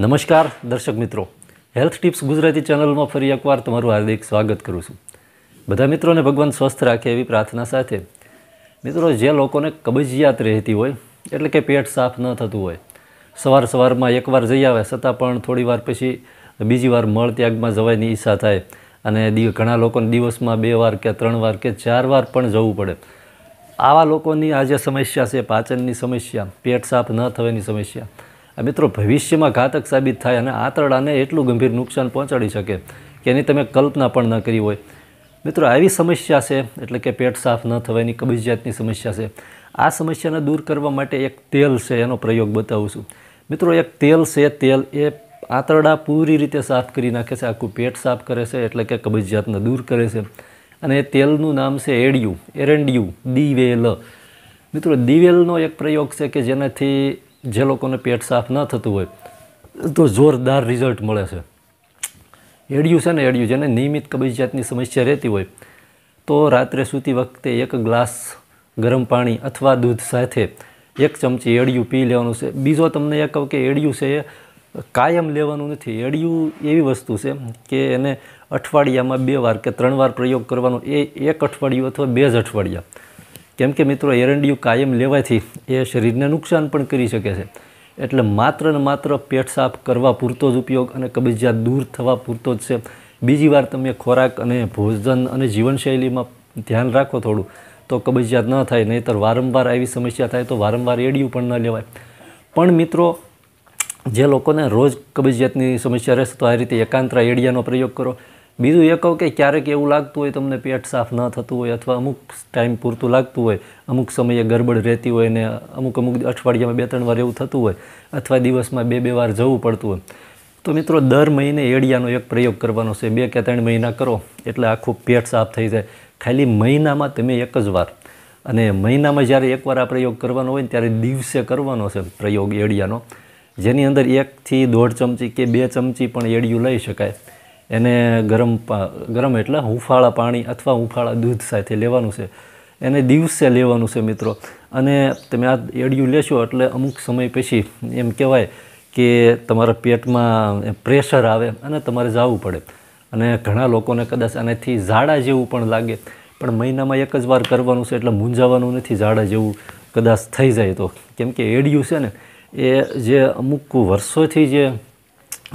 નમસ્કાર દર્શક મિત્રો હેલ્થ ટિપ્સ ગુજરાતી ચેનલમાં ફરી એકવાર તમારું હાર્દિક સ્વાગત કરું છું બધા મિત્રોને ભગવાન સ્વસ્થ રાખે એવી પ્રાર્થના સાથે મિત્રો જે લોકોને કબજિયાત રહેતી હોય એટલે કે પેટ સાફ ન થતું હોય સવાર સવારમાં એકવાર જઈ આવે છતાં પણ થોડી વાર પછી બીજી વાર મળ ત્યાગમાં જવાની ઈચ્છા થાય અને ઘણા લોકોને દિવસમાં બે વાર કે ત્રણ વાર કે ચાર વાર પણ જવું પડે આવા લોકોની આ જે સમસ્યા છે પાચનની સમસ્યા પેટ સાફ ન થવાની સમસ્યા આ મિત્રો ભવિષ્યમાં ઘાતક સાબિત થાય અને આંતરડાને એટલું ગંભીર નુકસાન પહોંચાડી શકે કે એની તમે કલ્પના પણ ન કરી હોય મિત્રો આવી સમસ્યા છે એટલે કે પેટ સાફ ન થવાની કબજિયાતની સમસ્યા છે આ સમસ્યાને દૂર કરવા માટે એક તેલ છે એનો પ્રયોગ બતાવું છું મિત્રો એક તેલ છે તેલ એ આંતરડા પૂરી રીતે સાફ કરી નાખે છે આખું પેટ સાફ કરે છે એટલે કે કબજિયાતને દૂર કરે છે અને એ તેલનું નામ છે એડિયું એરંડિયું દિવેલ મિત્રો દિવેલનો એક પ્રયોગ છે કે જેનાથી જે લોકોને પેટ સાફ ન થતું હોય તો જોરદાર રિઝલ્ટ મળે છે એડિયું છે ને એડિયું જેને નિયમિત કબજિયાતની સમસ્યા રહેતી હોય તો રાત્રે સૂતી વખતે એક ગ્લાસ ગરમ પાણી અથવા દૂધ સાથે એક ચમચી એડિયું પી લેવાનું છે બીજો તમને એ કહું કે એડિયું છે એ કાયમ લેવાનું નથી એડિયું એવી વસ્તુ છે કે એને અઠવાડિયામાં બે વાર કે ત્રણ વાર પ્રયોગ કરવાનો એ એક અઠવાડિયું અથવા બે જ અઠવાડિયા કેમ કે મિત્રો એરંડિયું કાયમ લેવાથી એ શરીરને નુકસાન પણ કરી શકે છે એટલે માત્ર ને માત્ર પેટ સાફ કરવા પૂરતો જ ઉપયોગ અને કબજિયાત દૂર થવા પૂરતો જ છે બીજી વાર તમે ખોરાક અને ભોજન અને જીવનશૈલીમાં ધ્યાન રાખો થોડું તો કબજિયાત ન થાય નહીંતર વારંવાર આવી સમસ્યા થાય તો વારંવાર એડિયું પણ ન લેવાય પણ મિત્રો જે લોકોને રોજ કબજિયાતની સમસ્યા રહેશે તો આ રીતે એકાંતરા એડિયાનો પ્રયોગ કરો બીજું એ કહું કે ક્યારેક એવું લાગતું હોય તમને પેટ સાફ ન થતું હોય અથવા અમુક ટાઈમ પૂરતું લાગતું હોય અમુક સમયે ગરબડ રહેતી હોય ને અમુક અમુક અઠવાડિયામાં બે ત્રણ વાર એવું થતું હોય અથવા દિવસમાં બે બે વાર જવું પડતું હોય તો મિત્રો દર મહિને એડિયાનો એક પ્રયોગ કરવાનો છે બે કે ત્રણ મહિના કરો એટલે આખું પેટ સાફ થઈ જાય ખાલી મહિનામાં તમે એક જ વાર અને મહિનામાં જ્યારે એકવાર આ પ્રયોગ કરવાનો હોય ને ત્યારે દિવસે કરવાનો છે પ્રયોગ એડિયાનો જેની અંદર એકથી દોઢ ચમચી કે બે ચમચી પણ એડિયું લઈ શકાય એને ગરમ ગરમ એટલે હુંફાળા પાણી અથવા હુંફાળા દૂધ સાથે લેવાનું છે એને દિવસે લેવાનું છે મિત્રો અને તમે આ એડિયું લેશો એટલે અમુક સમય પછી એમ કહેવાય કે તમારા પેટમાં પ્રેશર આવે અને તમારે જવું પડે અને ઘણા લોકોને કદાચ આનાથી ઝાડા જેવું પણ લાગે પણ મહિનામાં એક જ વાર કરવાનું છે એટલે મૂંઝાવાનું નથી ઝાડા જેવું કદાચ થઈ જાય તો કેમ કે એડિયું છે ને એ જે અમુક વર્ષોથી જે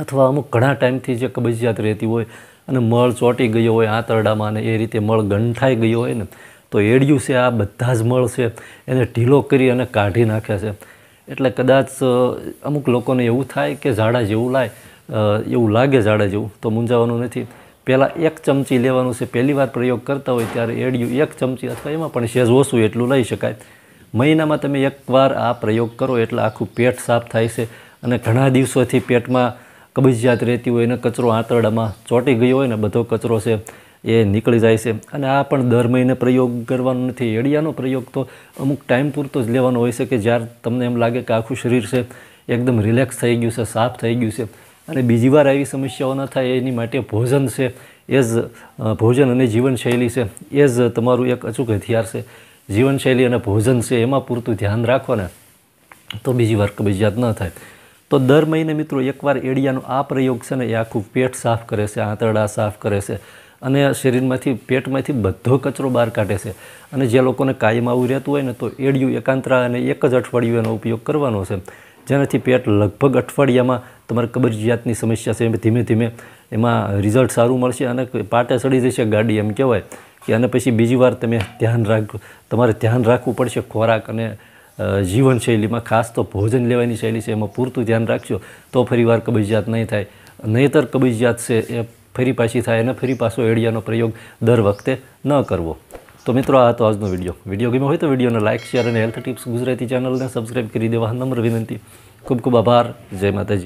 અથવા અમુક ઘણા ટાઈમથી જે કબજિયાત રહેતી હોય અને મળ ચોંટી ગયો હોય આંતરડામાં અને એ રીતે મળ ગંઠાઈ ગયો હોય ને તો એડિયું છે આ બધા જ મળ છે એને ઢીલો કરી અને કાઢી નાખ્યા છે એટલે કદાચ અમુક લોકોને એવું થાય કે ઝાડા જેવું લાય એવું લાગે ઝાડા જેવું તો મૂંઝાવાનું નથી પહેલાં એક ચમચી લેવાનું છે પહેલી વાર પ્રયોગ કરતા હોય ત્યારે એડિયું એક ચમચી અથવા એમાં પણ સેજ ઓછું એટલું લઈ શકાય મહિનામાં તમે એકવાર આ પ્રયોગ કરો એટલે આખું પેટ સાફ થાય છે અને ઘણા દિવસોથી પેટમાં કબજિયાત રહેતી હોય અને કચરો આંતરડામાં ચોંટી ગયો હોય ને બધો કચરો છે એ નીકળી જાય છે અને આ પણ દર મહિને પ્રયોગ કરવાનો નથી એડિયાનો પ્રયોગ તો અમુક ટાઈમ પૂરતો જ લેવાનો હોય છે કે જ્યારે તમને એમ લાગે કે આખું શરીર છે એકદમ રિલેક્સ થઈ ગયું છે સાફ થઈ ગયું છે અને બીજી વાર આવી સમસ્યાઓ ન થાય એની માટે ભોજન છે એ જ ભોજન અને જીવનશૈલી છે એ જ તમારું એક અચૂક હથિયાર છે જીવનશૈલી અને ભોજન છે એમાં પૂરતું ધ્યાન રાખો ને તો બીજી વાર કબજિયાત ન થાય તો દર મહિને મિત્રો એકવાર એડિયાનો આ પ્રયોગ છે ને એ આખું પેટ સાફ કરે છે આંતરડા સાફ કરે છે અને શરીરમાંથી પેટમાંથી બધો કચરો બહાર કાઢે છે અને જે લોકોને કાયમ આવું રહેતું હોય ને તો એડિયું એકાંતરા અને એક જ અઠવાડિયું એનો ઉપયોગ કરવાનો છે જેનાથી પેટ લગભગ અઠવાડિયામાં તમારી કબજિયાતની સમસ્યા છે એમ ધીમે ધીમે એમાં રિઝલ્ટ સારું મળશે અને પાટે ચડી જશે ગાડી એમ કહેવાય કે અને પછી બીજી વાર તમે ધ્યાન રાખ તમારે ધ્યાન રાખવું પડશે ખોરાક અને જીવનશૈલીમાં ખાસ તો ભોજન લેવાની શૈલી છે એમાં પૂરતું ધ્યાન રાખજો તો ફરીવાર કબજિયાત નહીં થાય નહીતર કબજિયાત છે એ ફરી પાછી થાય અને ફરી પાછો એડિયાનો પ્રયોગ દર વખતે ન કરવો તો મિત્રો આ હતો આજનો વિડીયો વિડીયો ગમ્યો હોય તો વિડીયોને લાઇક શેર અને હેલ્થ ટિપ્સ ગુજરાતી ચેનલને સબસ્ક્રાઈબ કરી દેવા નમ્ર વિનંતી ખૂબ ખૂબ આભાર જય માતાજી